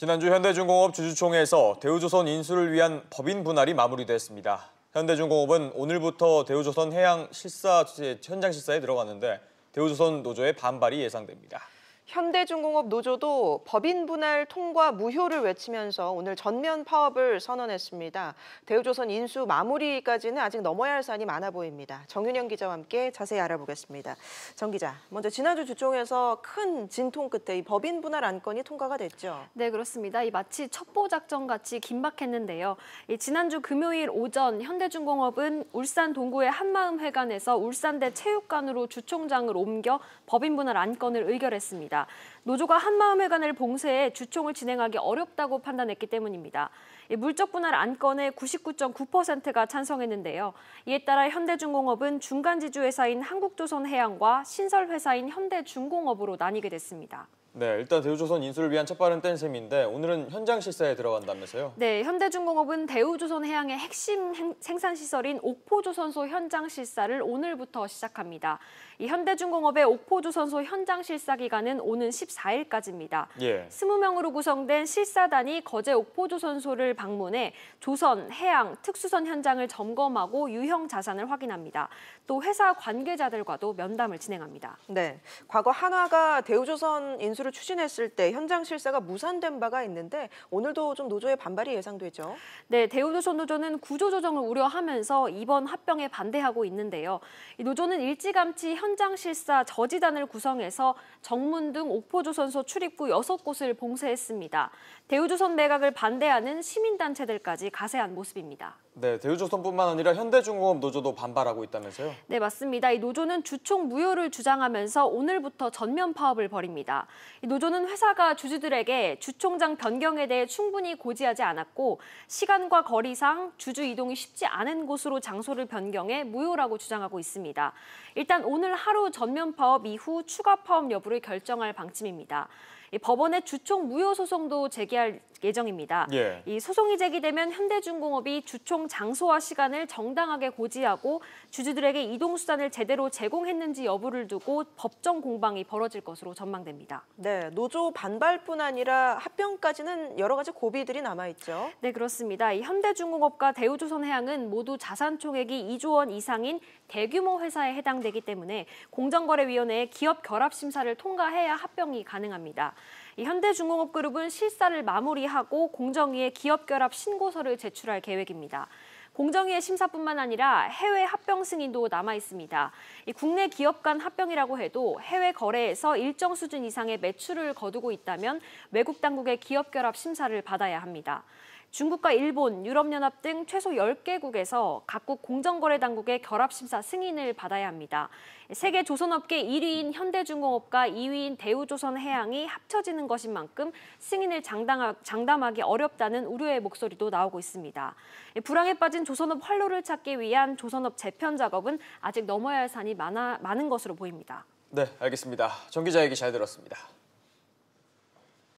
지난주 현대중공업 주주총회에서 대우조선 인수를 위한 법인 분할이 마무리됐습니다. 현대중공업은 오늘부터 대우조선 해양 실사 현장 실사에 들어갔는데 대우조선 노조의 반발이 예상됩니다. 현대중공업 노조도 법인 분할 통과 무효를 외치면서 오늘 전면 파업을 선언했습니다. 대우조선 인수 마무리까지는 아직 넘어야 할사안이 많아 보입니다. 정윤영 기자와 함께 자세히 알아보겠습니다. 정 기자, 먼저 지난주 주총에서 큰 진통 끝에 이 법인 분할 안건이 통과가 됐죠. 네, 그렇습니다. 이 마치 첩보 작전 같이 긴박했는데요. 이 지난주 금요일 오전 현대중공업은 울산 동구의 한마음 회관에서 울산대 체육관으로 주총장을 옮겨 법인 분할 안건을 의결했습니다. 있습니다. 노조가 한마음회관을 봉쇄해 주총을 진행하기 어렵다고 판단했기 때문입니다. 물적 분할 안건에 99.9%가 찬성했는데요. 이에 따라 현대중공업은 중간지주회사인 한국조선해양과 신설회사인 현대중공업으로 나뉘게 됐습니다. 네, 일단 대우조선 인수를 위한 첫 발은 뗀 셈인데 오늘은 현장 실사에 들어간다면서요? 네, 현대중공업은 대우조선 해양의 핵심 생산 시설인 옥포조선소 현장 실사를 오늘부터 시작합니다. 이 현대중공업의 옥포조선소 현장 실사 기간은 오는 14일까지입니다. 예. 20명으로 구성된 실사단이 거제 옥포조선소를 방문해 조선, 해양, 특수선 현장을 점검하고 유형 자산을 확인합니다. 또 회사 관계자들과도 면담을 진행합니다. 네, 과거 한화가 대우조선 인수 인수를 추진했을 때 현장 실사가 무산된 바가 있는데 오늘도 좀 노조의 반발이 예상되죠. 네, 대우조선 노조는 구조조정을 우려하면서 이번 합병에 반대하고 있는데요. 노조는 일찌감치 현장 실사 저지단을 구성해서 정문 등 옥포조선소 출입구 6곳을 봉쇄했습니다. 대우조선 매각을 반대하는 시민단체들까지 가세한 모습입니다. 네, 대우조선뿐만 아니라 현대중공업 노조도 반발하고 있다면서요? 네, 맞습니다. 이 노조는 주총 무효를 주장하면서 오늘부터 전면 파업을 벌입니다. 이 노조는 회사가 주주들에게 주총장 변경에 대해 충분히 고지하지 않았고 시간과 거리상 주주 이동이 쉽지 않은 곳으로 장소를 변경해 무효라고 주장하고 있습니다. 일단 오늘 하루 전면 파업 이후 추가 파업 여부를 결정할 방침입니다. 법원의 주총 무효 소송도 제기할 예정입니다. 예. 이 소송이 제기되면 현대중공업이 주총 장소와 시간을 정당하게 고지하고 주주들에게 이동 수단을 제대로 제공했는지 여부를 두고 법정 공방이 벌어질 것으로 전망됩니다. 네, 노조 반발뿐 아니라 합병까지는 여러 가지 고비들이 남아 있죠. 네, 그렇습니다. 이 현대중공업과 대우조선해양은 모두 자산 총액이 2조 원 이상인 대규모 회사에 해당되기 때문에 공정거래위원회의 기업 결합 심사를 통과해야 합병이 가능합니다. 현대중공업그룹은 실사를 마무리하고 공정위에 기업결합 신고서를 제출할 계획입니다. 공정위의 심사뿐만 아니라 해외 합병 승인도 남아 있습니다. 국내 기업 간 합병이라고 해도 해외 거래에서 일정 수준 이상의 매출을 거두고 있다면 외국 당국의 기업 결합 심사를 받아야 합니다. 중국과 일본, 유럽연합 등 최소 10개국에서 각국 공정거래당국의 결합심사 승인을 받아야 합니다. 세계 조선업계 1위인 현대중공업과 2위인 대우조선해양이 합쳐지는 것인 만큼 승인을 장담하, 기 어렵다는 우려의 목소리도 나오고 있습니다. 불황에 빠진 조선업 활로를 찾기 위한 조선업 재편 작업은 아직 넘어야 할 산이 많아, 많은 것으로 보입니다. 네, 알겠습니다. 정기자얘 기잘 들었습니다.